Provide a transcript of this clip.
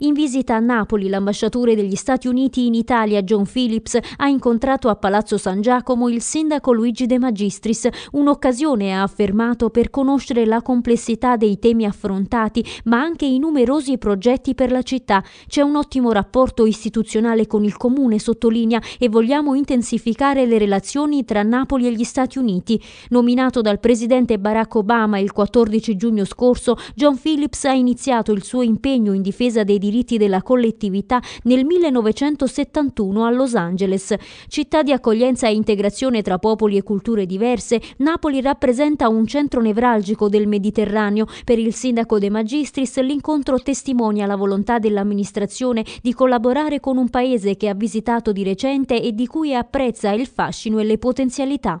In visita a Napoli, l'ambasciatore degli Stati Uniti in Italia John Phillips ha incontrato a Palazzo San Giacomo il sindaco Luigi De Magistris, un'occasione ha affermato per conoscere la complessità dei temi affrontati, ma anche i numerosi progetti per la città. C'è un ottimo rapporto istituzionale con il comune, sottolinea, e vogliamo intensificare le relazioni tra Napoli e gli Stati Uniti. Nominato dal presidente Barack Obama il 14 giugno scorso, John Phillips ha iniziato il suo impegno in difesa dei diritti diritti della collettività nel 1971 a Los Angeles. Città di accoglienza e integrazione tra popoli e culture diverse, Napoli rappresenta un centro nevralgico del Mediterraneo. Per il sindaco De Magistris l'incontro testimonia la volontà dell'amministrazione di collaborare con un paese che ha visitato di recente e di cui apprezza il fascino e le potenzialità.